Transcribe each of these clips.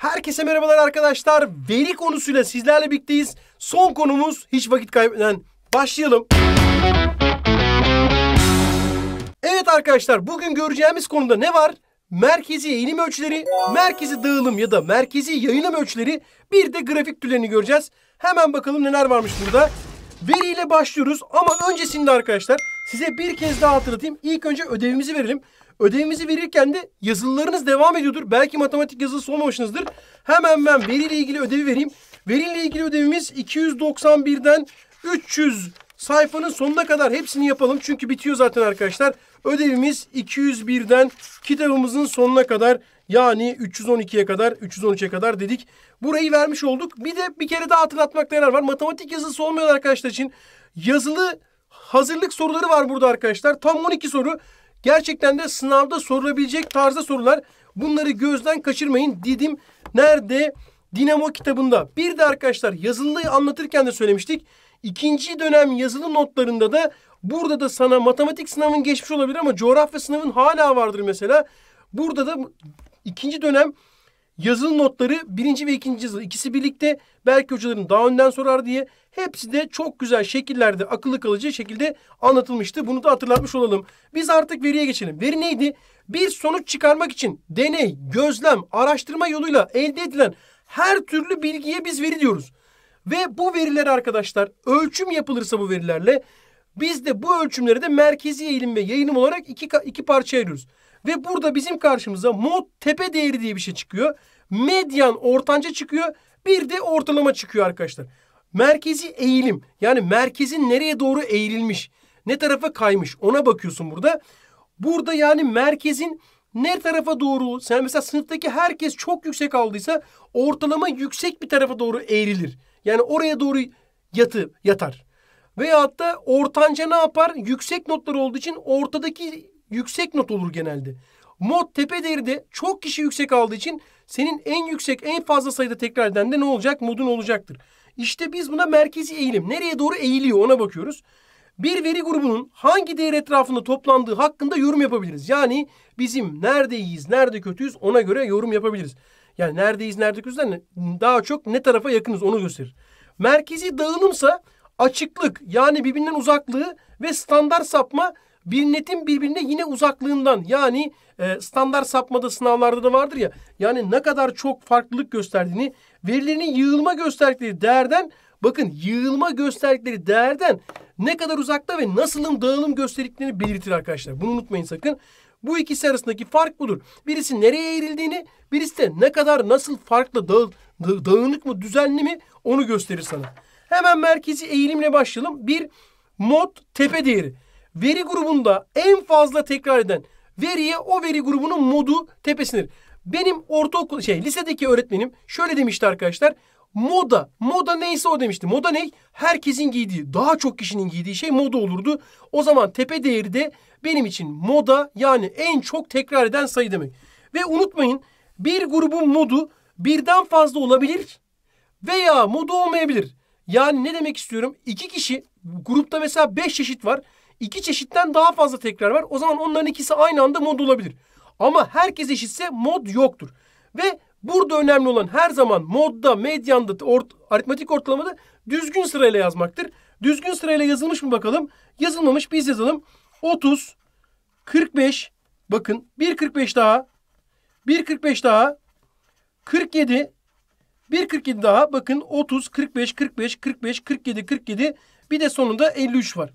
Herkese merhabalar arkadaşlar. Veri konusuyla sizlerle birlikteyiz. Son konumuz hiç vakit kaybetmeden başlayalım. Evet arkadaşlar bugün göreceğimiz konuda ne var? Merkezi eğilim ölçüleri, merkezi dağılım ya da merkezi yayılım ölçüleri bir de grafik türlerini göreceğiz. Hemen bakalım neler varmış burada. Veriyle başlıyoruz ama öncesinde arkadaşlar size bir kez daha hatırlatayım. İlk önce ödevimizi verelim. Ödevimizi verirken de yazılılarınız devam ediyordur. Belki matematik yazısı olmamışsınızdır. Hemen ben veriyle ilgili ödevi vereyim. Veriyle ilgili ödevimiz 291'den 300 sayfanın sonuna kadar hepsini yapalım. Çünkü bitiyor zaten arkadaşlar. Ödevimiz 201'den kitabımızın sonuna kadar yani 312'ye kadar 313'e kadar dedik. Burayı vermiş olduk. Bir de bir kere daha hatırlatmakta yarar var. Matematik yazısı olmayan arkadaşlar için yazılı hazırlık soruları var burada arkadaşlar. Tam 12 soru. Gerçekten de sınavda sorulabilecek tarzda sorular. Bunları gözden kaçırmayın. Didim nerede? Dinamo kitabında. Bir de arkadaşlar yazılıyı anlatırken de söylemiştik. İkinci dönem yazılı notlarında da burada da sana matematik sınavın geçmiş olabilir ama coğrafya sınavın hala vardır mesela. Burada da ikinci dönem Yazılı notları birinci ve ikinci yazılı ikisi birlikte belki hocaların daha önden sorar diye hepsi de çok güzel şekillerde akıllı kalıcı şekilde anlatılmıştı. Bunu da hatırlatmış olalım. Biz artık veriye geçelim. Veri neydi? Bir sonuç çıkarmak için deney, gözlem, araştırma yoluyla elde edilen her türlü bilgiye biz veri diyoruz. Ve bu veriler arkadaşlar ölçüm yapılırsa bu verilerle biz de bu ölçümleri de merkezi eğilim ve yayınım olarak iki, iki parçaya ayırıyoruz. Ve burada bizim karşımıza mod tepe değeri diye bir şey çıkıyor. Medyan ortanca çıkıyor. Bir de ortalama çıkıyor arkadaşlar. Merkezi eğilim. Yani merkezin nereye doğru eğrilmiş, Ne tarafa kaymış. Ona bakıyorsun burada. Burada yani merkezin ne tarafa doğru sen mesela sınıftaki herkes çok yüksek aldıysa ortalama yüksek bir tarafa doğru eğrilir. Yani oraya doğru yatı yatar. Veyahut da ortanca ne yapar? Yüksek notlar olduğu için ortadaki yüksek not olur genelde. Mod tepe değeri de çok kişi yüksek aldığı için senin en yüksek, en fazla sayıda tekrar eden de ne olacak? Modun olacaktır. İşte biz buna merkezi eğilim. Nereye doğru eğiliyor ona bakıyoruz. Bir veri grubunun hangi değer etrafında toplandığı hakkında yorum yapabiliriz. Yani bizim nerede iyiyiz, nerede kötüyüz ona göre yorum yapabiliriz. Yani neredeyiz, nerede kötüyüz? daha çok ne tarafa yakınız onu gösterir. Merkezi dağılımsa açıklık yani birbirinden uzaklığı ve standart sapma bir netin birbirine yine uzaklığından yani e, standart sapmada sınavlarda da vardır ya yani ne kadar çok farklılık gösterdiğini verilerinin yığılma gösterdikleri değerden bakın yığılma gösterdikleri değerden ne kadar uzakta ve nasılın dağılım gösterdiklerini belirtir arkadaşlar. Bunu unutmayın sakın. Bu ikisi arasındaki fark budur. Birisi nereye eğrildiğini, birisi de ne kadar nasıl farklı dağı, dağınık mı düzenli mi onu gösterir sana. Hemen merkezi eğilimle başlayalım. Bir mod tepe değeri veri grubunda en fazla tekrar eden veriye o veri grubunun modu tepesindir. Benim ortaokul şey lisedeki öğretmenim şöyle demişti arkadaşlar. Moda, moda neyse o demişti. Moda ne? Herkesin giydiği, daha çok kişinin giydiği şey moda olurdu. O zaman tepe değeri de benim için moda yani en çok tekrar eden sayı demek. Ve unutmayın bir grubun modu birden fazla olabilir veya moda olmayabilir. Yani ne demek istiyorum? İki kişi grupta mesela beş çeşit var iki çeşitten daha fazla tekrar var. O zaman onların ikisi aynı anda mod olabilir. Ama herkes eşitse mod yoktur. Ve burada önemli olan her zaman modda, medyanda, ort aritmatik ortalamada düzgün sırayla yazmaktır. Düzgün sırayla yazılmış mı bakalım? Yazılmamış biz yazalım. 30, 45, bakın 1.45 daha, 1.45 daha, 47, 1.47 daha bakın 30, 45, 45, 45, 47, 47 bir de sonunda 53 var.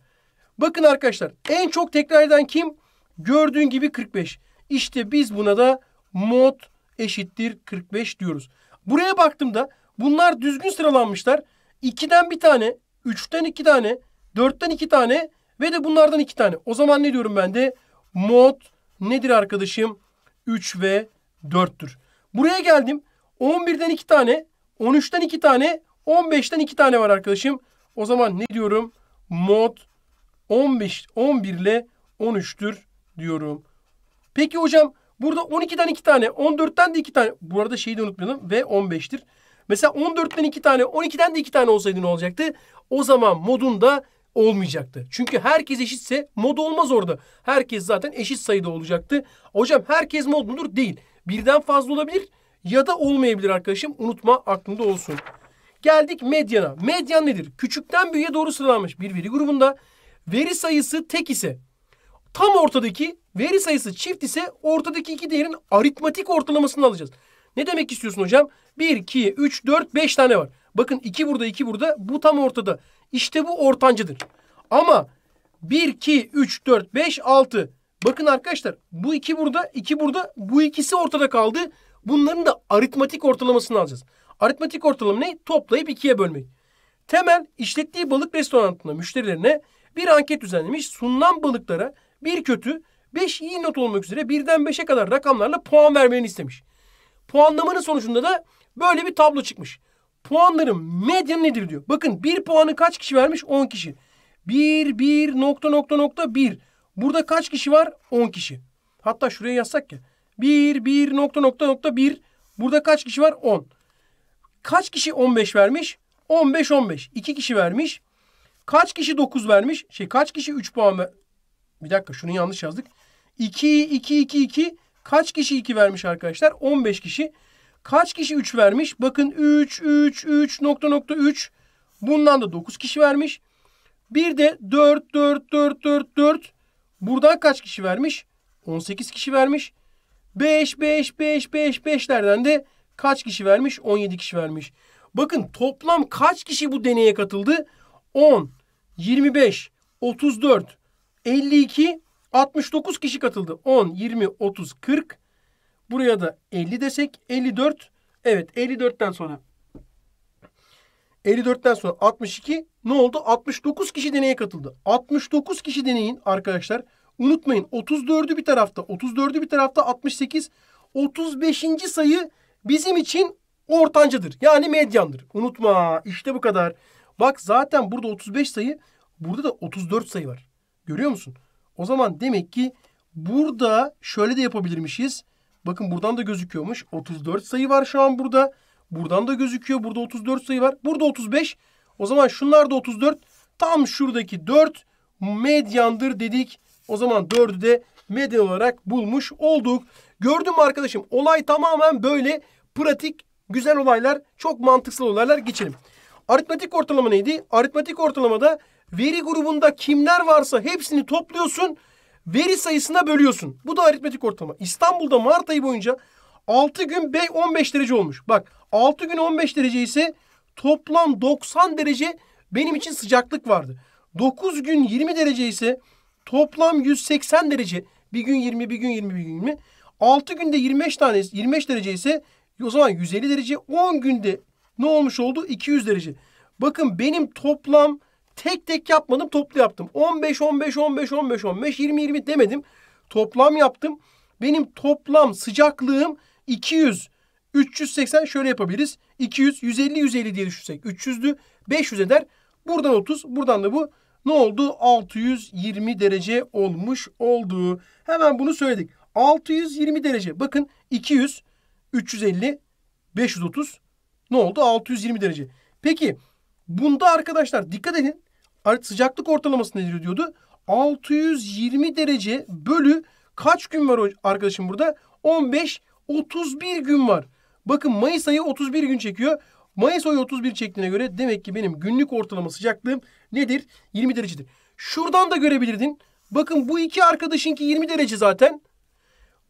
Bakın arkadaşlar en çok tekrar eden kim? Gördüğün gibi 45. İşte biz buna da mod eşittir 45 diyoruz. Buraya baktığımda bunlar düzgün sıralanmışlar. 2'den bir tane, 3'ten 2 tane, 4'ten 2 tane ve de bunlardan 2 tane. O zaman ne diyorum ben de? Mod nedir arkadaşım? 3 ve 4'tür. Buraya geldim. 11'den 2 tane, 13'ten 2 tane, 15'ten 2 tane var arkadaşım. O zaman ne diyorum? Mod 15, 11 ile 13'tür diyorum. Peki hocam burada 12'den 2 tane, 14'ten de 2 tane. Bu arada şeyi de unutmayalım ve 15'tir. Mesela 14'ten 2 tane, 12'den de 2 tane olsaydı ne olacaktı? O zaman modun da olmayacaktı. Çünkü herkes eşitse mod olmaz orada. Herkes zaten eşit sayıda olacaktı. Hocam herkes mod mudur? Değil. Birden fazla olabilir ya da olmayabilir arkadaşım. Unutma aklında olsun. Geldik medyana. Medyan nedir? Küçükten büyüğe doğru sıralanmış bir veri grubunda veri sayısı tek ise tam ortadaki veri sayısı çift ise ortadaki iki değerin aritmatik ortalamasını alacağız. Ne demek istiyorsun hocam? 1, 2, 3, 4, 5 tane var. Bakın 2 burada 2 burada bu tam ortada. İşte bu ortancıdır. Ama 1, 2, 3, 4, 5, 6. Bakın arkadaşlar bu 2 burada 2 burada bu ikisi ortada kaldı. Bunların da aritmatik ortalamasını alacağız. Aritmatik ortalama ne? Toplayıp ikiye bölmek. Temel işlettiği balık restoranında müşterilerine bir anket düzenlemiş. Sunulan balıklara bir kötü, beş iyi not olmak üzere birden beşe kadar rakamlarla puan vermelerini istemiş. Puanlamanın sonucunda da böyle bir tablo çıkmış. Puanların medyanı nedir diyor. Bakın bir puanı kaç kişi vermiş? 10 kişi. 1, 1, nokta nokta nokta 1. Burada kaç kişi var? 10 kişi. Hatta şuraya yazsak ya. 1, 1, nokta nokta nokta 1. Burada kaç kişi var? 10. Kaç kişi 15 vermiş? 15, 15. 2 kişi vermiş. Kaç kişi 9 vermiş? Şey kaç kişi 3 puan ver... Bir dakika şunu yanlış yazdık. 2, 2, 2, 2. Kaç kişi 2 vermiş arkadaşlar? 15 kişi. Kaç kişi 3 vermiş? Bakın 3, 3, 3, nokta nokta 3. Bundan da 9 kişi vermiş. Bir de 4, 4, 4, 4, 4. Buradan kaç kişi vermiş? 18 kişi vermiş. 5, 5, 5, 5, 5'lerden de kaç kişi vermiş? 17 kişi vermiş. Bakın toplam kaç kişi bu deneye katıldı? 10, 25, 34, 52, 69 kişi katıldı. 10, 20, 30, 40. Buraya da 50 desek 54. Evet 54'ten sonra. 54'ten sonra 62 ne oldu? 69 kişi deneye katıldı. 69 kişi deneyin arkadaşlar. Unutmayın 34'ü bir tarafta, 34'ü bir tarafta 68, 35. sayı bizim için ortancadır. Yani medyandır. Unutma. İşte bu kadar. Bak zaten burada 35 sayı, burada da 34 sayı var. Görüyor musun? O zaman demek ki burada şöyle de yapabilirmişiz. Bakın buradan da gözüküyormuş. 34 sayı var şu an burada. Buradan da gözüküyor. Burada 34 sayı var. Burada 35. O zaman şunlar da 34. Tam şuradaki 4 medyandır dedik. O zaman 4'ü de medyan olarak bulmuş olduk. Gördün mü arkadaşım? Olay tamamen böyle pratik, güzel olaylar, çok mantıksal olaylar geçelim. Aritmetik ortalama neydi? Aritmetik ortalamada veri grubunda kimler varsa hepsini topluyorsun. Veri sayısına bölüyorsun. Bu da aritmetik ortalama. İstanbul'da Mart ayı boyunca 6 gün 15 derece olmuş. Bak 6 gün 15 derece ise toplam 90 derece benim için sıcaklık vardı. 9 gün 20 derece ise toplam 180 derece. Bir gün 20, bir gün 20, bir gün 20. 6 günde 25 tane 25 derece ise o zaman 150 derece. 10 günde ne olmuş oldu? 200 derece. Bakın benim toplam tek tek yapmadım toplu yaptım. 15, 15, 15, 15, 15, 20, 20 demedim. Toplam yaptım. Benim toplam sıcaklığım 200. 380 şöyle yapabiliriz. 200, 150, 150 diye düşünsek. 300'dü. 500 eder. Buradan 30, buradan da bu. Ne oldu? 620 derece olmuş oldu. Hemen bunu söyledik. 620 derece. Bakın 200, 350, 530, ne oldu? 620 derece. Peki bunda arkadaşlar dikkat edin. Sıcaklık ortalaması nedir diyordu? 620 derece bölü kaç gün var arkadaşım burada? 15 31 gün var. Bakın Mayıs ayı 31 gün çekiyor. Mayıs ayı 31 çektiğine göre demek ki benim günlük ortalama sıcaklığım nedir? 20 derecedir. Şuradan da görebilirdin. Bakın bu iki arkadaşınki 20 derece zaten.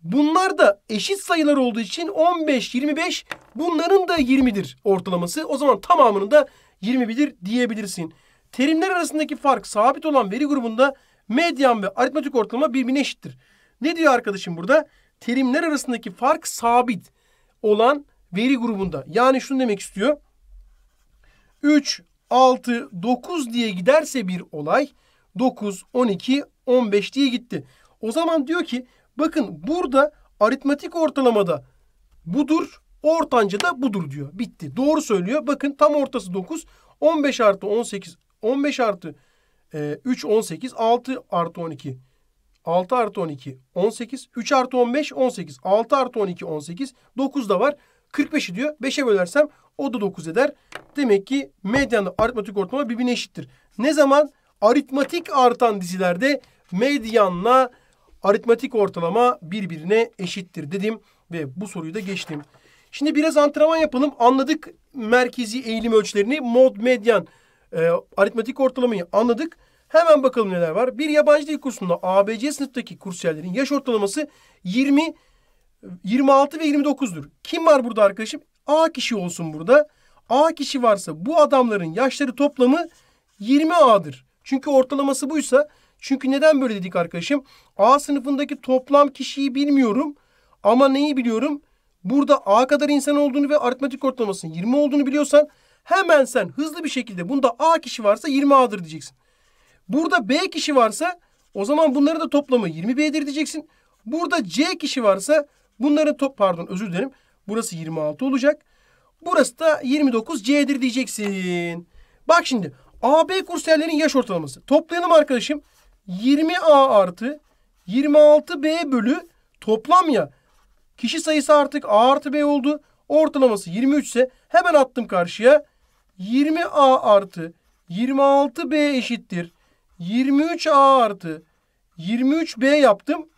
Bunlar da eşit sayılar olduğu için 15, 25 bunların da 20'dir ortalaması. O zaman tamamının da 21'dir diyebilirsin. Terimler arasındaki fark sabit olan veri grubunda medyan ve aritmetik ortalama birbirine eşittir. Ne diyor arkadaşım burada? Terimler arasındaki fark sabit olan veri grubunda. Yani şunu demek istiyor. 3, 6, 9 diye giderse bir olay 9, 12, 15 diye gitti. O zaman diyor ki Bakın burada aritmatik ortalamada budur, ortanca da budur diyor. Bitti. Doğru söylüyor. Bakın tam ortası 9. 15 artı 18, 15 artı e, 3, 18, 6 artı 12, 6 artı 12, 18, 3 artı 15, 18, 6 artı 12, 18, 9 da var. 45'i diyor. 5'e bölersem o da 9 eder. Demek ki medyanla aritmatik ortalama birbirine eşittir. Ne zaman aritmatik artan dizilerde medyanla aritmatik ortalama birbirine eşittir dedim ve bu soruyu da geçtim. Şimdi biraz antrenman yapalım. Anladık merkezi eğilim ölçülerini, mod, medyan, e, aritmatik ortalamayı anladık. Hemen bakalım neler var. Bir yabancı dil kursunda ABC sınıftaki kursiyerlerin yaş ortalaması 20, 26 ve 29'dur. Kim var burada arkadaşım? A kişi olsun burada. A kişi varsa bu adamların yaşları toplamı 20A'dır. Çünkü ortalaması buysa çünkü neden böyle dedik arkadaşım? A sınıfındaki toplam kişiyi bilmiyorum ama neyi biliyorum? Burada A kadar insan olduğunu ve aritmetik ortalamasının 20 olduğunu biliyorsan hemen sen hızlı bir şekilde bunda A kişi varsa 20A'dır diyeceksin. Burada B kişi varsa o zaman bunların da toplamı 20B'dir diyeceksin. Burada C kişi varsa bunların top pardon özür dilerim. Burası 26 olacak. Burası da 29C'dir diyeceksin. Bak şimdi AB kursiyerlerin yaş ortalaması. Toplayalım arkadaşım. 20A artı 26B bölü toplam ya. Kişi sayısı artık A artı B oldu. Ortalaması 23 ise hemen attım karşıya. 20A artı 26B eşittir. 23A artı 23B yaptım.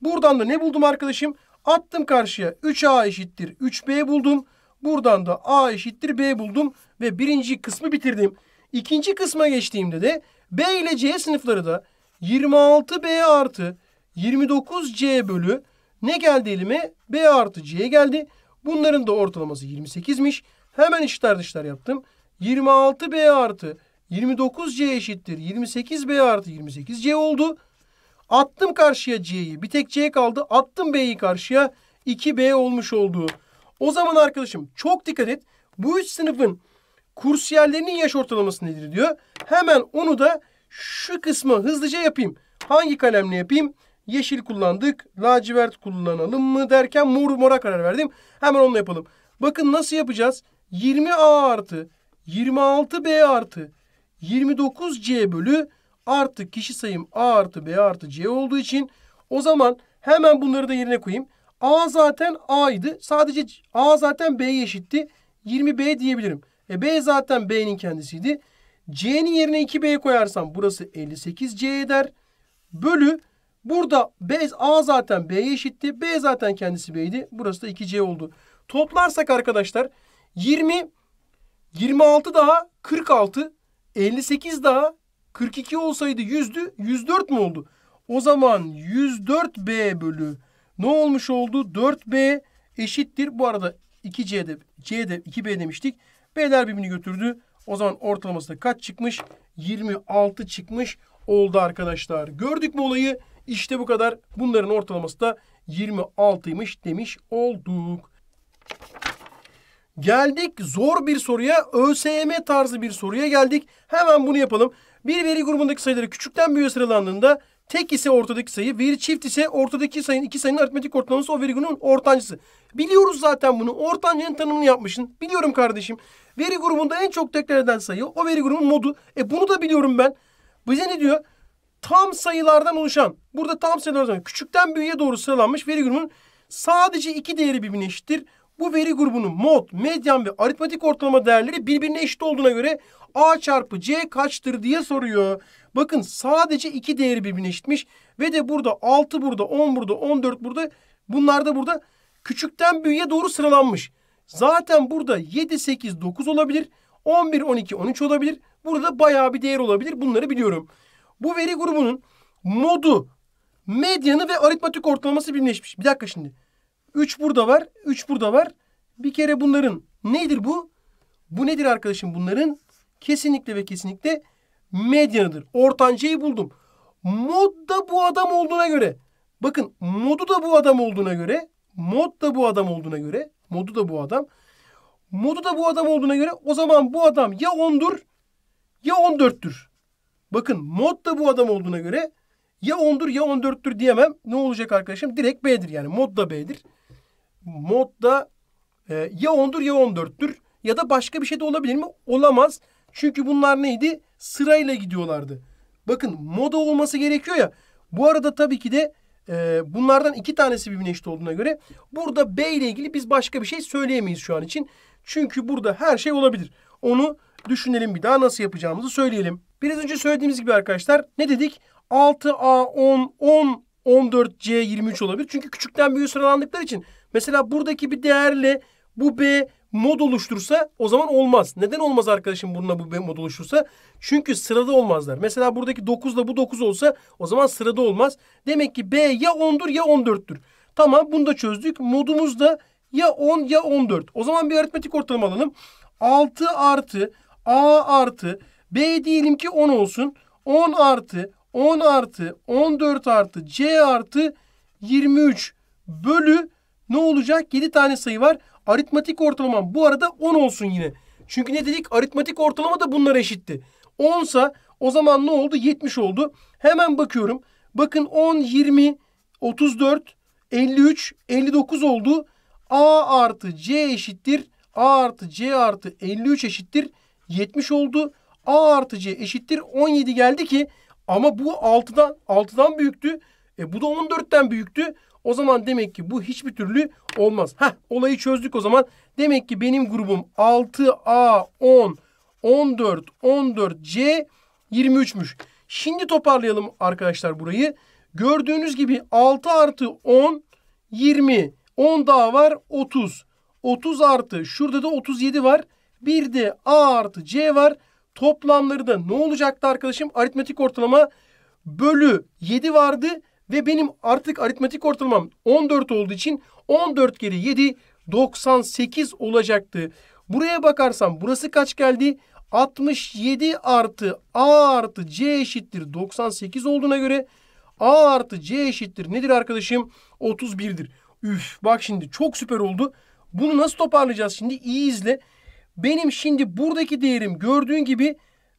Buradan da ne buldum arkadaşım? Attım karşıya 3A eşittir 3B buldum. Buradan da A eşittir B buldum ve birinci kısmı bitirdim. İkinci kısma geçtiğimde de B ile C sınıfları da 26B artı 29C bölü ne geldi elime? B artı C geldi. Bunların da ortalaması 28'miş. Hemen işler dışlar yaptım. 26B artı 29C eşittir. 28B artı 28C oldu. Attım karşıya C'yi. Bir tek C kaldı. Attım B'yi karşıya. 2B olmuş oldu. O zaman arkadaşım çok dikkat et. Bu üç sınıfın kursiyerlerinin yaş ortalaması nedir diyor. Hemen onu da şu kısmı hızlıca yapayım. Hangi kalemle yapayım? Yeşil kullandık. Lacivert kullanalım mı derken mor mora karar verdim. Hemen onu yapalım. Bakın nasıl yapacağız? 20A artı 26B artı 29C bölü artı kişi sayım A artı B artı C olduğu için o zaman hemen bunları da yerine koyayım. A zaten A'ydı. Sadece A zaten B'ye eşitti. 20B diyebilirim. E B zaten B'nin kendisiydi. C'nin yerine 2B koyarsam burası 58C eder. Bölü burada B, A zaten B'ye eşitti. B zaten kendisi B'ydi. Burası da 2C oldu. Toplarsak arkadaşlar 20, 26 daha 46, 58 daha 42 olsaydı 100'dü. 104 mu oldu? O zaman 104B bölü ne olmuş oldu? 4B eşittir. Bu arada 2C'de C'de 2B demiştik. B'ler birbirini götürdü. O zaman ortalaması da kaç çıkmış? 26 çıkmış oldu arkadaşlar. Gördük mü olayı? İşte bu kadar. Bunların ortalaması da 26'ymış demiş olduk. Geldik zor bir soruya. ÖSYM tarzı bir soruya geldik. Hemen bunu yapalım. Bir veri grubundaki sayıları küçükten büyüğe sıralandığında tek ise ortadaki sayı, veri çift ise ortadaki sayının iki sayının aritmetik ortalaması o veri grubunun ortancısı. Biliyoruz zaten bunu. Ortancanın tanımını yapmışsın. Biliyorum kardeşim. Veri grubunda en çok tekrar eden sayı o veri grubun modu. E bunu da biliyorum ben. Bize ne diyor? Tam sayılardan oluşan. Burada tam sayılardan oluşan. Küçükten büyüğe doğru sıralanmış veri grubunun sadece iki değeri birbirine eşittir. Bu veri grubunun mod, medyan ve aritmatik ortalama değerleri birbirine eşit olduğuna göre A çarpı C kaçtır diye soruyor. Bakın sadece iki değeri birbirine eşitmiş. Ve de burada 6 burada, 10 burada, 14 burada. Bunlar da burada küçükten büyüğe doğru sıralanmış. Zaten burada 7, 8, 9 olabilir. 11, 12, 13 olabilir. Burada bayağı bir değer olabilir. Bunları biliyorum. Bu veri grubunun modu, medyanı ve aritmatik ortalaması birleşmiş. Bir dakika şimdi. 3 burada var, 3 burada var. Bir kere bunların nedir bu? Bu nedir arkadaşım bunların? Kesinlikle ve kesinlikle medyanıdır. Ortancayı buldum. Mod da bu adam olduğuna göre. Bakın modu da bu adam olduğuna göre. Mod da bu adam olduğuna göre. Modu da bu adam. Modu da bu adam olduğuna göre o zaman bu adam ya 10'dur ya 14'tür. Bakın mod da bu adam olduğuna göre ya 10'dur ya 14'tür diyemem. Ne olacak arkadaşım? Direkt B'dir yani. Mod da B'dir. Mod da e, ya 10'dur ya 14'tür. Ya da başka bir şey de olabilir mi? Olamaz. Çünkü bunlar neydi? Sırayla gidiyorlardı. Bakın moda olması gerekiyor ya. Bu arada tabii ki de e, bunlardan iki tanesi birbirine eşit olduğuna göre burada B ile ilgili biz başka bir şey söyleyemeyiz şu an için. Çünkü burada her şey olabilir. Onu düşünelim bir daha nasıl yapacağımızı söyleyelim. Biraz önce söylediğimiz gibi arkadaşlar ne dedik? 6A 10 10 14C 23 olabilir. Çünkü küçükten büyüğe sıralandıkları için mesela buradaki bir değerle bu B mod oluştursa o zaman olmaz. Neden olmaz arkadaşım bununla bu mod oluştursa? Çünkü sırada olmazlar. Mesela buradaki 9 da bu 9 olsa o zaman sırada olmaz. Demek ki B ya 10'dur ya 14'tür. Tamam bunu da çözdük. Modumuz da ya 10 ya 14. O zaman bir aritmetik ortalama alalım. 6 artı A artı B diyelim ki 10 olsun. 10 artı 10 artı 14 artı C artı 23 bölü ne olacak? 7 tane sayı var. Aritmatik ortalamam bu arada 10 olsun yine. Çünkü ne dedik? Aritmatik ortalama da bunlara eşitti. 10 sa o zaman ne oldu? 70 oldu. Hemen bakıyorum. Bakın 10, 20, 34, 53, 59 oldu. A artı C eşittir. A artı C artı 53 eşittir. 70 oldu. A artı C eşittir 17 geldi ki ama bu 6'dan 6'dan büyüktü. E bu da 14'ten büyüktü. O zaman demek ki bu hiçbir türlü olmaz. Heh olayı çözdük o zaman. Demek ki benim grubum 6A 10 14 14C 23'müş. Şimdi toparlayalım arkadaşlar burayı. Gördüğünüz gibi 6 artı 10 20 10 daha var 30. 30 artı şurada da 37 var. Bir de A artı C var. Toplamları da ne olacaktı arkadaşım? Aritmetik ortalama bölü 7 vardı. Ve benim artık aritmetik ortalamam 14 olduğu için 14 kere 7 98 olacaktı. Buraya bakarsam burası kaç geldi? 67 artı A artı C eşittir 98 olduğuna göre A artı C eşittir nedir arkadaşım? 31'dir. Üf bak şimdi çok süper oldu. Bunu nasıl toparlayacağız şimdi? İyi izle. Benim şimdi buradaki değerim gördüğün gibi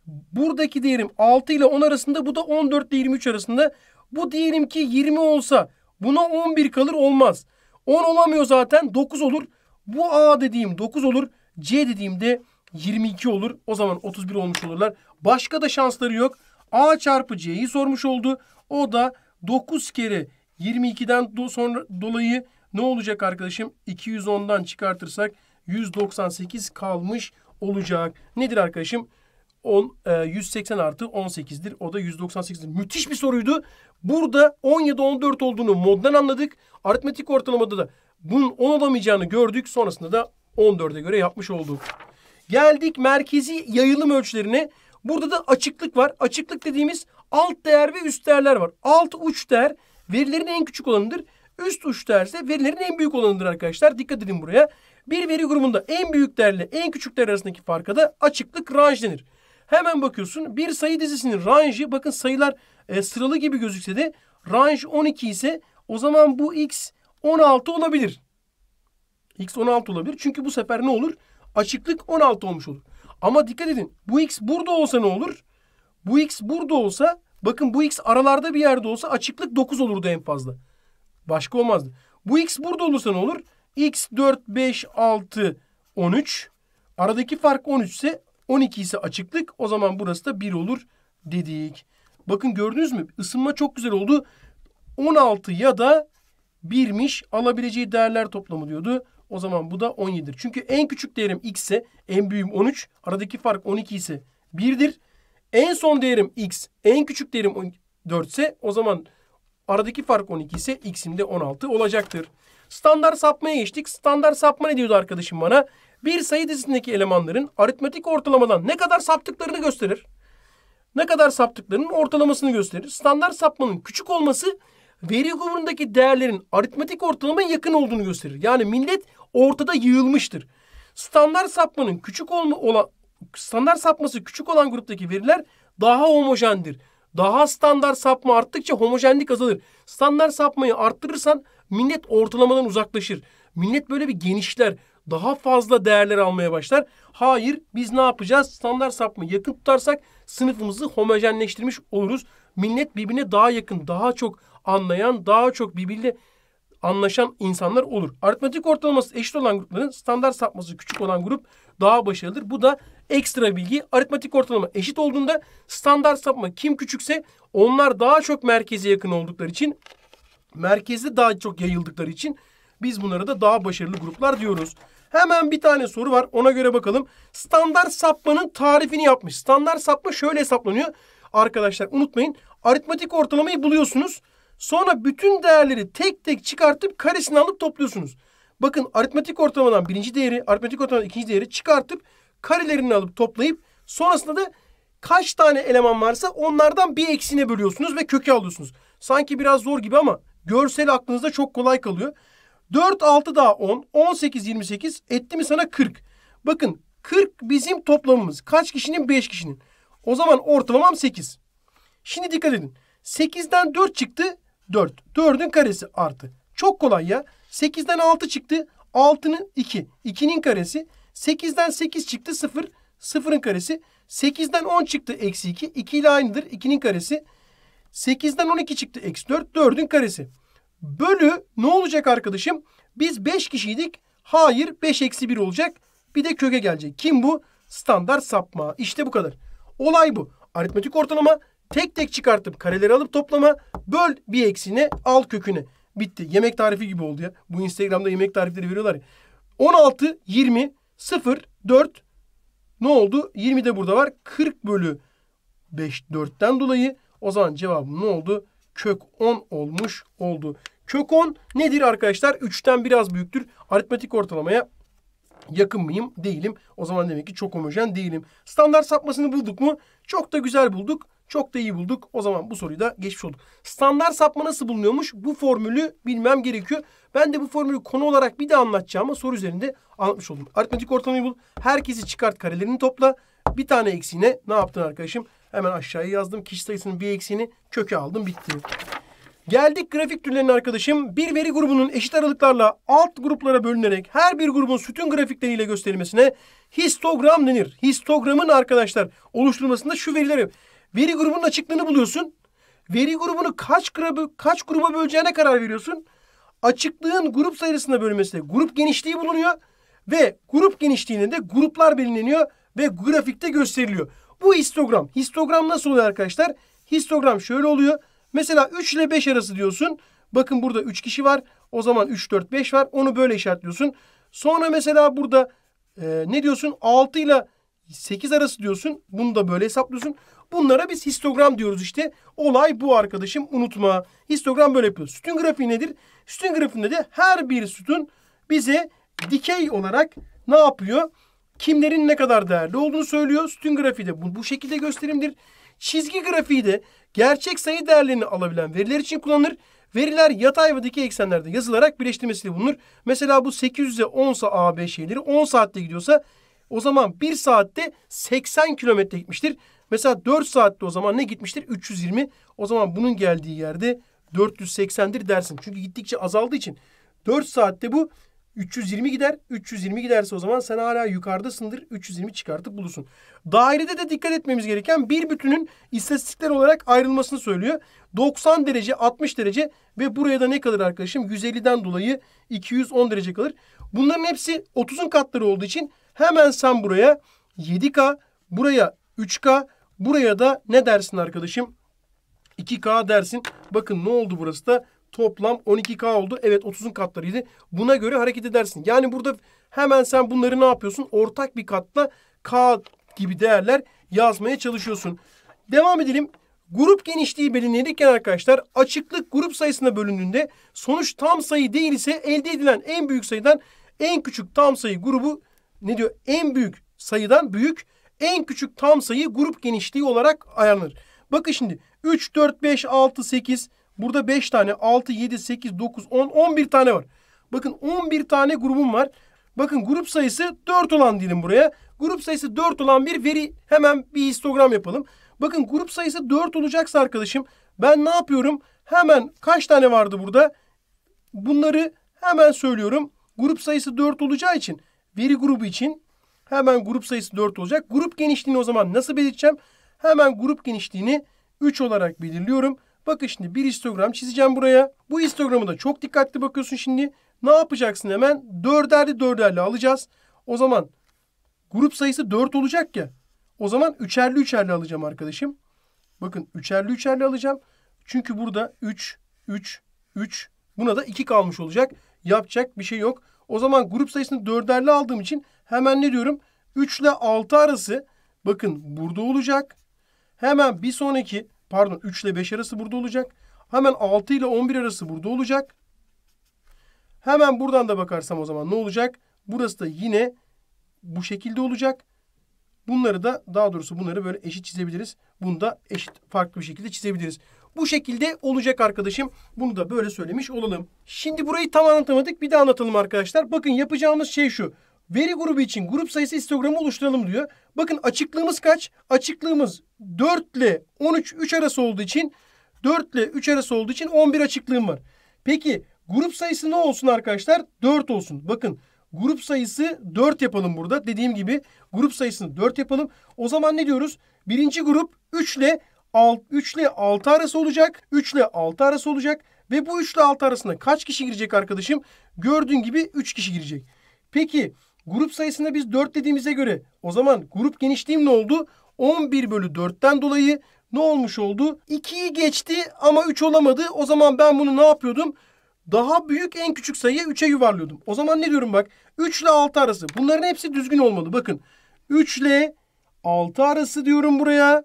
buradaki değerim 6 ile 10 arasında bu da 14 ile 23 arasında. Bu diyelim ki 20 olsa buna 11 kalır olmaz. 10 olamıyor zaten 9 olur. Bu A dediğim 9 olur. C dediğimde 22 olur. O zaman 31 olmuş olurlar. Başka da şansları yok. A çarpı C'yi sormuş oldu. O da 9 kere 22'den do sonra dolayı ne olacak arkadaşım? 210'dan çıkartırsak 198 kalmış olacak. Nedir arkadaşım? 10, e, 180 artı 18'dir. O da 198'dir. Müthiş bir soruydu. Burada 17 14 olduğunu moddan anladık. Aritmetik ortalamada da bunun 10 olamayacağını gördük. Sonrasında da 14'e göre yapmış olduk. Geldik merkezi yayılım ölçülerine. Burada da açıklık var. Açıklık dediğimiz alt değer ve üst değerler var. Alt uç değer verilerin en küçük olanıdır. Üst uç değer ise verilerin en büyük olanıdır arkadaşlar. Dikkat edin buraya. Bir veri grubunda en büyük değerle en küçük değer arasındaki farka da açıklık range denir. Hemen bakıyorsun bir sayı dizisinin range'i bakın sayılar e, sıralı gibi gözükse de range 12 ise o zaman bu x 16 olabilir. X 16 olabilir. Çünkü bu sefer ne olur? Açıklık 16 olmuş olur. Ama dikkat edin. Bu x burada olsa ne olur? Bu x burada olsa bakın bu x aralarda bir yerde olsa açıklık 9 olurdu en fazla. Başka olmazdı. Bu x burada olursa ne olur? x 4, 5, 6, 13. Aradaki fark 13 ise 12 ise açıklık o zaman burası da 1 olur dedik. Bakın gördünüz mü? Isınma çok güzel oldu. 16 ya da 1'miş alabileceği değerler toplamı diyordu. O zaman bu da 17'dir. Çünkü en küçük değerim x ise en büyüğüm 13. Aradaki fark 12 ise 1'dir. En son değerim x. En küçük değerim 4 ise o zaman aradaki fark 12 ise x'im de 16 olacaktır. Standart sapmaya geçtik. Standart sapma ne diyordu arkadaşım bana? bir sayı dizisindeki elemanların aritmetik ortalamadan ne kadar saptıklarını gösterir. Ne kadar saptıklarının ortalamasını gösterir. Standart sapmanın küçük olması veri grubundaki değerlerin aritmetik ortalamaya yakın olduğunu gösterir. Yani millet ortada yığılmıştır. Standart sapmanın küçük olma olan standart sapması küçük olan gruptaki veriler daha homojendir. Daha standart sapma arttıkça homojenlik azalır. Standart sapmayı arttırırsan millet ortalamadan uzaklaşır. Millet böyle bir genişler daha fazla değerler almaya başlar. Hayır biz ne yapacağız? Standart sapma yakın tutarsak sınıfımızı homojenleştirmiş oluruz. Millet birbirine daha yakın, daha çok anlayan, daha çok birbiriyle anlaşan insanlar olur. Aritmetik ortalaması eşit olan grupların standart sapması küçük olan grup daha başarılıdır. Bu da ekstra bilgi. Aritmetik ortalama eşit olduğunda standart sapma kim küçükse onlar daha çok merkeze yakın oldukları için merkezde daha çok yayıldıkları için biz bunlara da daha başarılı gruplar diyoruz. Hemen bir tane soru var. Ona göre bakalım. Standart sapmanın tarifini yapmış. Standart sapma şöyle hesaplanıyor. Arkadaşlar unutmayın. Aritmatik ortalamayı buluyorsunuz. Sonra bütün değerleri tek tek çıkartıp karesini alıp topluyorsunuz. Bakın aritmatik ortalamadan birinci değeri, aritmatik ortalamadan ikinci değeri çıkartıp karelerini alıp toplayıp sonrasında da kaç tane eleman varsa onlardan bir eksiğine bölüyorsunuz ve köke alıyorsunuz. Sanki biraz zor gibi ama görsel aklınızda çok kolay kalıyor. 4, 6 daha 10. 18, 28. Etti mi sana 40. Bakın 40 bizim toplamımız. Kaç kişinin? 5 kişinin. O zaman ortalamam 8. Şimdi dikkat edin. 8'den 4 çıktı. 4. 4'ün karesi artı. Çok kolay ya. 8'den 6 çıktı. 6'nın 2. 2'nin karesi. 8'den 8 çıktı. 0. 0'ın karesi. 8'den 10 çıktı. Eksi 2. 2 ile aynıdır. 2'nin karesi. 8'den 12 çıktı. Eksi 4. 4'ün karesi bölü ne olacak arkadaşım? Biz 5 kişiydik. Hayır 5 eksi 1 olacak. Bir de köke gelecek. Kim bu? Standart sapma. İşte bu kadar. Olay bu. Aritmetik ortalama tek tek çıkartıp kareleri alıp toplama. Böl bir eksini al kökünü. Bitti. Yemek tarifi gibi oldu ya. Bu Instagram'da yemek tarifleri veriyorlar ya. 16, 20, 0, 4 ne oldu? 20 de burada var. 40 bölü 5, 4'ten dolayı o zaman cevabım ne oldu? kök 10 olmuş oldu. Kök 10 nedir arkadaşlar? 3'ten biraz büyüktür. Aritmetik ortalamaya yakın mıyım? Değilim. O zaman demek ki çok homojen değilim. Standart sapmasını bulduk mu? Çok da güzel bulduk. Çok da iyi bulduk. O zaman bu soruyu da geçmiş olduk. Standart sapma nasıl bulunuyormuş? Bu formülü bilmem gerekiyor. Ben de bu formülü konu olarak bir de anlatacağım ama soru üzerinde anlatmış oldum. Aritmetik ortalamayı bul. Herkesi çıkart karelerini topla. Bir tane eksiğine ne yaptın arkadaşım? Hemen aşağıya yazdım. Kişi sayısının bir eksiğini köke aldım. Bitti. Geldik grafik türlerine arkadaşım. Bir veri grubunun eşit aralıklarla alt gruplara bölünerek her bir grubun sütun grafikleriyle gösterilmesine histogram denir. Histogramın arkadaşlar oluşturulmasında şu verileri. Veri grubunun açıklığını buluyorsun. Veri grubunu kaç, grubu, kaç gruba böleceğine karar veriyorsun. Açıklığın grup sayısına bölünmesine grup genişliği bulunuyor. Ve grup genişliğinde de gruplar belirleniyor ve grafikte gösteriliyor. Bu histogram. Histogram nasıl oluyor arkadaşlar? Histogram şöyle oluyor. Mesela 3 ile 5 arası diyorsun. Bakın burada 3 kişi var. O zaman 3, 4, 5 var. Onu böyle işaretliyorsun. Sonra mesela burada e, ne diyorsun? 6 ile 8 arası diyorsun. Bunu da böyle hesaplıyorsun. Bunlara biz histogram diyoruz işte. Olay bu arkadaşım unutma. Histogram böyle yapıyor. Sütun grafiği nedir? Sütun grafiğinde de her bir sütun bize dikey olarak ne yapıyor? kimlerin ne kadar değerli olduğunu söylüyor. Sütun grafiği de bu, bu şekilde gösterimdir. Çizgi grafiği de gerçek sayı değerlerini alabilen veriler için kullanılır. Veriler yatay ve dikey eksenlerde yazılarak birleştirmesiyle bulunur. Mesela bu 800'e 10 A-B şeyleri 10 saatte gidiyorsa o zaman 1 saatte 80 kilometre gitmiştir. Mesela 4 saatte o zaman ne gitmiştir? 320. O zaman bunun geldiği yerde 480'dir dersin. Çünkü gittikçe azaldığı için 4 saatte bu 320 gider. 320 giderse o zaman sen hala yukarıdasındır. 320 çıkartıp bulursun. Dairede de dikkat etmemiz gereken bir bütünün istatistikler olarak ayrılmasını söylüyor. 90 derece, 60 derece ve buraya da ne kalır arkadaşım? 150'den dolayı 210 derece kalır. Bunların hepsi 30'un katları olduğu için hemen sen buraya 7K, buraya 3K, buraya da ne dersin arkadaşım? 2K dersin. Bakın ne oldu burası da? toplam 12K oldu. Evet 30'un katlarıydı. Buna göre hareket edersin. Yani burada hemen sen bunları ne yapıyorsun? Ortak bir katla K gibi değerler yazmaya çalışıyorsun. Devam edelim. Grup genişliği belirlenirken arkadaşlar açıklık grup sayısına bölündüğünde sonuç tam sayı değil ise elde edilen en büyük sayıdan en küçük tam sayı grubu ne diyor? En büyük sayıdan büyük en küçük tam sayı grup genişliği olarak ayarlanır. Bakın şimdi 3, 4, 5, 6, 8, Burada 5 tane 6, 7, 8, 9, 10, 11 tane var. Bakın 11 tane grubum var. Bakın grup sayısı 4 olan diyelim buraya. Grup sayısı 4 olan bir veri hemen bir histogram yapalım. Bakın grup sayısı 4 olacaksa arkadaşım ben ne yapıyorum? Hemen kaç tane vardı burada? Bunları hemen söylüyorum. Grup sayısı 4 olacağı için veri grubu için hemen grup sayısı 4 olacak. Grup genişliğini o zaman nasıl belirteceğim? Hemen grup genişliğini 3 olarak belirliyorum. Bakın şimdi bir histogram çizeceğim buraya. Bu histogramı da çok dikkatli bakıyorsun şimdi. Ne yapacaksın hemen? Dörderli dörderli alacağız. O zaman grup sayısı dört olacak ya. O zaman üçerli üçerli alacağım arkadaşım. Bakın üçerli üçerli alacağım. Çünkü burada üç, üç, üç. Buna da iki kalmış olacak. Yapacak bir şey yok. O zaman grup sayısını dörderli aldığım için hemen ne diyorum? 3 ile 6 arası bakın burada olacak. Hemen bir sonraki pardon 3 ile 5 arası burada olacak. Hemen 6 ile 11 arası burada olacak. Hemen buradan da bakarsam o zaman ne olacak? Burası da yine bu şekilde olacak. Bunları da daha doğrusu bunları böyle eşit çizebiliriz. Bunu da eşit farklı bir şekilde çizebiliriz. Bu şekilde olacak arkadaşım. Bunu da böyle söylemiş olalım. Şimdi burayı tam anlatamadık. Bir daha anlatalım arkadaşlar. Bakın yapacağımız şey şu. Veri grubu için grup sayısı histogramı oluşturalım diyor. Bakın açıklığımız kaç? Açıklığımız 4 ile 13 3 arası olduğu için 4 ile 3 arası olduğu için 11 açıklığım var. Peki grup sayısı ne olsun arkadaşlar? 4 olsun. Bakın grup sayısı 4 yapalım burada. Dediğim gibi grup sayısını 4 yapalım. O zaman ne diyoruz? Birinci grup 3 ile 6, 3 ile 6 arası olacak. 3 ile 6 arası olacak. Ve bu 3 ile 6 arasında kaç kişi girecek arkadaşım? Gördüğün gibi 3 kişi girecek. Peki Grup sayısında biz 4 dediğimize göre o zaman grup genişliğim ne oldu? 11 bölü 4'ten dolayı ne olmuş oldu? 2'yi geçti ama 3 olamadı. O zaman ben bunu ne yapıyordum? Daha büyük en küçük sayıya 3'e yuvarlıyordum. O zaman ne diyorum bak? 3 ile 6 arası. Bunların hepsi düzgün olmalı. Bakın 3 ile 6 arası diyorum buraya.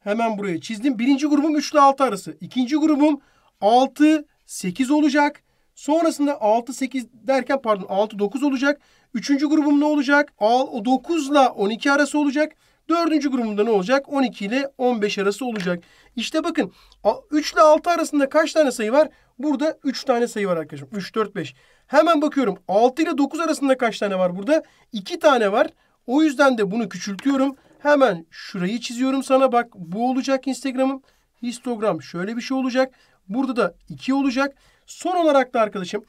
Hemen buraya çizdim. Birinci grubum 3 ile 6 arası. İkinci grubum 6, 8 olacak. Sonrasında 6, 8 derken pardon 6, 9 olacak. Üçüncü grubum ne olacak? 9 ile 12 arası olacak. Dördüncü grubumda ne olacak? 12 ile 15 arası olacak. İşte bakın 3 ile 6 arasında kaç tane sayı var? Burada 3 tane sayı var arkadaşım. 3, 4, 5. Hemen bakıyorum 6 ile 9 arasında kaç tane var burada? 2 tane var. O yüzden de bunu küçültüyorum. Hemen şurayı çiziyorum sana bak. Bu olacak Instagram'ım. Histogram şöyle bir şey olacak. Burada da 2 olacak. Son olarak da arkadaşım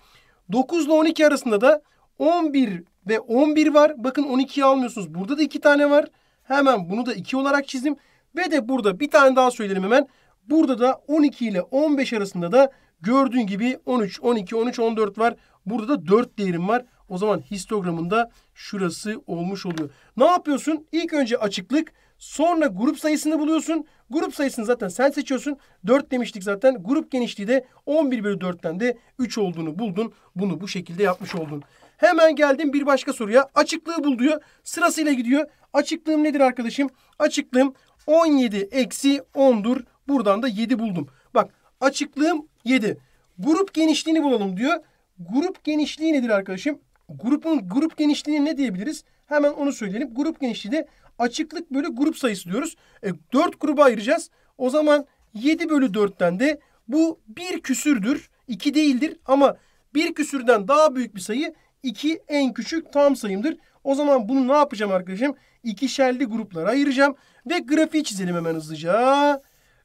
9 ile 12 arasında da 11 ve 11 var. Bakın 12'yi almıyorsunuz. Burada da 2 tane var. Hemen bunu da 2 olarak çizdim. Ve de burada bir tane daha söyleyelim hemen. Burada da 12 ile 15 arasında da gördüğün gibi 13, 12, 13, 14 var. Burada da 4 değerim var. O zaman histogramında şurası olmuş oluyor. Ne yapıyorsun? İlk önce açıklık, sonra grup sayısını buluyorsun. Grup sayısını zaten sen seçiyorsun. 4 demiştik zaten. Grup genişliği de 11 bölü 4'ten de 3 olduğunu buldun. Bunu bu şekilde yapmış oldun. Hemen geldim bir başka soruya. Açıklığı bul diyor. Sırasıyla gidiyor. Açıklığım nedir arkadaşım? Açıklığım 17 eksi 10'dur. Buradan da 7 buldum. Bak açıklığım 7. Grup genişliğini bulalım diyor. Grup genişliği nedir arkadaşım? Grupun grup genişliğini ne diyebiliriz? Hemen onu söyleyelim. Grup genişliği de açıklık bölü grup sayısı diyoruz. E, 4 gruba ayıracağız. O zaman 7 bölü 4'ten de bu bir küsürdür. 2 değildir ama bir küsürden daha büyük bir sayı 2 en küçük tam sayımdır. O zaman bunu ne yapacağım arkadaşım? İkişerli gruplara ayıracağım. Ve grafiği çizelim hemen hızlıca.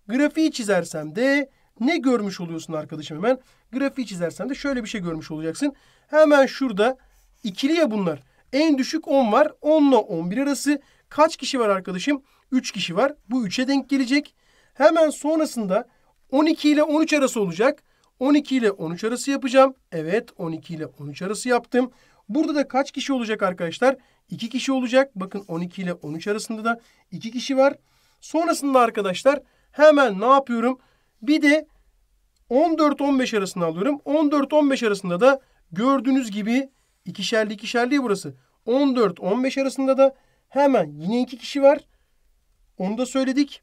Grafiği çizersem de ne görmüş oluyorsun arkadaşım hemen? Grafiği çizersem de şöyle bir şey görmüş olacaksın. Hemen şurada ikili ya bunlar. En düşük 10 var. 10 ile 11 arası. Kaç kişi var arkadaşım? 3 kişi var. Bu 3'e denk gelecek. Hemen sonrasında 12 ile 13 arası olacak. 12 ile 13 arası yapacağım. Evet 12 ile 13 arası yaptım. Burada da kaç kişi olacak arkadaşlar? 2 kişi olacak. Bakın 12 ile 13 arasında da 2 kişi var. Sonrasında arkadaşlar hemen ne yapıyorum? Bir de 14-15 arasını alıyorum. 14-15 arasında da gördüğünüz gibi ikişerli ikişerli burası. 14-15 arasında da hemen yine 2 kişi var. Onu da söyledik.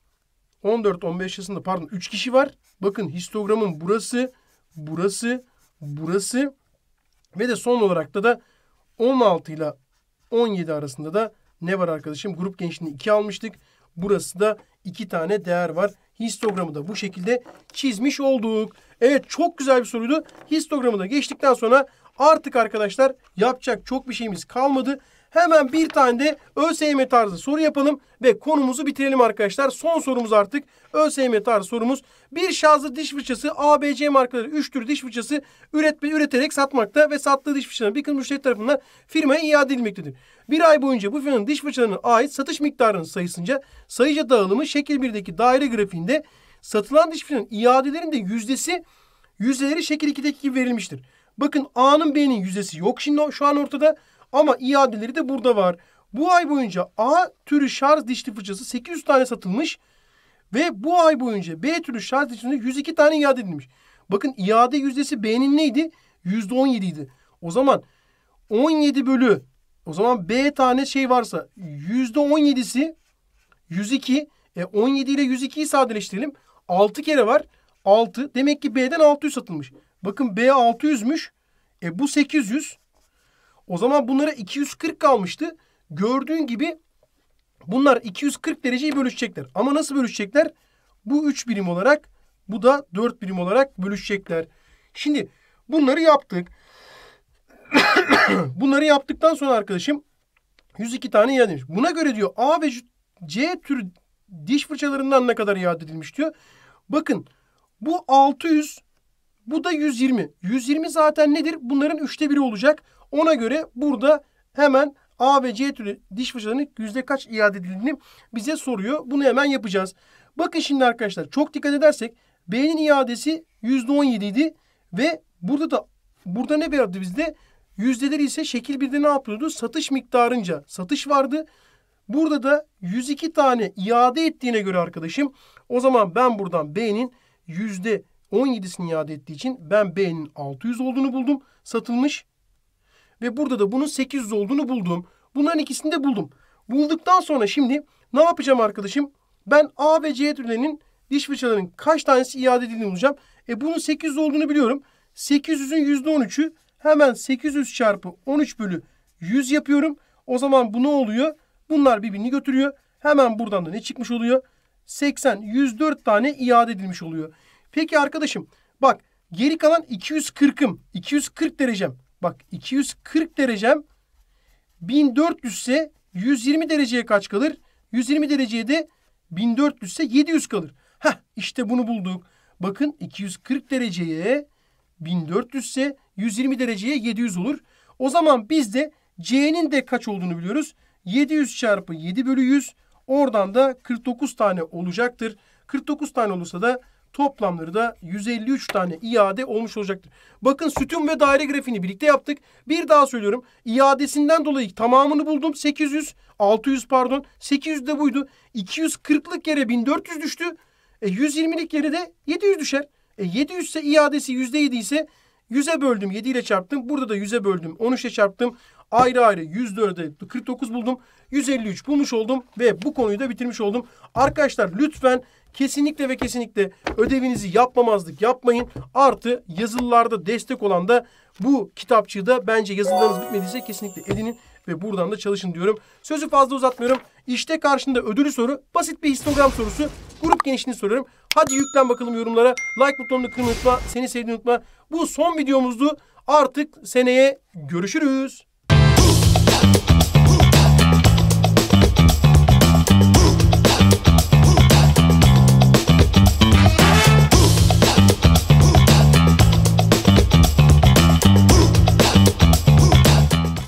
14-15 arasında pardon 3 kişi var. Bakın histogramın burası burası, burası ve de son olarak da da 16 ile 17 arasında da ne var arkadaşım? Grup gençliğini 2 almıştık. Burası da 2 tane değer var. Histogramı da bu şekilde çizmiş olduk. Evet çok güzel bir soruydu. Histogramı da geçtikten sonra artık arkadaşlar yapacak çok bir şeyimiz kalmadı. Hemen bir tane de ÖSYM tarzı soru yapalım ve konumuzu bitirelim arkadaşlar. Son sorumuz artık ÖSYM tarzı sorumuz. Bir şarjlı diş fırçası ABC markaları 3 tür diş fırçası üretme, üreterek satmakta ve sattığı diş fırçalarının bir kısmı müşteri tarafından firmaya iade edilmektedir. Bir ay boyunca bu firmanın diş fırçalarına ait satış miktarının sayısınca sayıca dağılımı şekil 1'deki daire grafiğinde satılan diş fırçanın iadelerin de yüzdesi yüzdeleri şekil 2'deki gibi verilmiştir. Bakın A'nın B'nin yüzdesi yok şimdi şu an ortada. Ama iadeleri de burada var. Bu ay boyunca A türü şarj dişli fırçası 800 tane satılmış. Ve bu ay boyunca B türü şarj dişli 102 tane iade edilmiş. Bakın iade yüzdesi B'nin neydi? %17 idi. O zaman 17 bölü o zaman B tane şey varsa %17'si 102. E 17 ile 102'yi sadeleştirelim. 6 kere var. 6. Demek ki B'den 600 satılmış. Bakın B 600'müş. E bu 800. O zaman bunlara 240 kalmıştı. Gördüğün gibi bunlar 240 dereceyi bölüşecekler. Ama nasıl bölüşecekler? Bu 3 birim olarak bu da 4 birim olarak bölüşecekler. Şimdi bunları yaptık. bunları yaptıktan sonra arkadaşım 102 tane iade edilmiş. Buna göre diyor A ve C tür diş fırçalarından ne kadar iade edilmiş diyor. Bakın bu 600 bu da 120. 120 zaten nedir? Bunların üçte biri olacak. Ona göre burada hemen A ve C türü diş fırçalarının yüzde kaç iade edildiğini bize soruyor. Bunu hemen yapacağız. Bakın şimdi arkadaşlar çok dikkat edersek B'nin iadesi yüzde on idi ve burada da burada ne verdi bizde? Yüzdeleri ise şekil birde ne yapıyordu? Satış miktarınca satış vardı. Burada da 102 tane iade ettiğine göre arkadaşım o zaman ben buradan B'nin yüzde %17'sini iade ettiği için ben B'nin 600 olduğunu buldum. Satılmış ve burada da bunun 800 olduğunu buldum. Bunların ikisini de buldum. Bulduktan sonra şimdi ne yapacağım arkadaşım? Ben A ve C türlerinin diş fırçalarının kaç tanesi iade edildiğini bulacağım. E bunun 800 olduğunu biliyorum. 800'ün %13'ü hemen 800 çarpı 13 bölü 100 yapıyorum. O zaman bu ne oluyor? Bunlar birbirini götürüyor. Hemen buradan da ne çıkmış oluyor? 80, 104 tane iade edilmiş oluyor. Peki arkadaşım bak geri kalan 240'ım. 240 derecem. Bak 240 derecem 1400 ise 120 dereceye kaç kalır? 120 dereceye de 1400 ise 700 kalır. Ha işte bunu bulduk. Bakın 240 dereceye 1400 ise 120 dereceye 700 olur. O zaman biz de C'nin de kaç olduğunu biliyoruz. 700 çarpı 7 bölü 100 oradan da 49 tane olacaktır. 49 tane olursa da Toplamları da 153 tane iade olmuş olacaktır. Bakın sütun ve daire grafiğini birlikte yaptık. Bir daha söylüyorum. İadesinden dolayı tamamını buldum. 800, 600 pardon. 800 de buydu. 240'lık yere 1400 düştü. E 120'lik yere de 700 düşer. E 700 ise iadesi %7 ise 100'e böldüm 7 ile çarptım. Burada da 100'e böldüm 13'e çarptım. Ayrı ayrı 104'e 49 buldum. 153 bulmuş oldum ve bu konuyu da bitirmiş oldum. Arkadaşlar lütfen Kesinlikle ve kesinlikle ödevinizi yapmamazlık yapmayın. Artı yazılılarda destek olan da bu kitapçığı da bence yazılarınız bitmediyse kesinlikle edinin ve buradan da çalışın diyorum. Sözü fazla uzatmıyorum. İşte karşında ödülü soru basit bir histogram sorusu. Grup genişliğini soruyorum. Hadi yüklen bakalım yorumlara. Like butonunu kırmayı unutma. Seni sevdiğini unutma. Bu son videomuzdu. Artık seneye görüşürüz.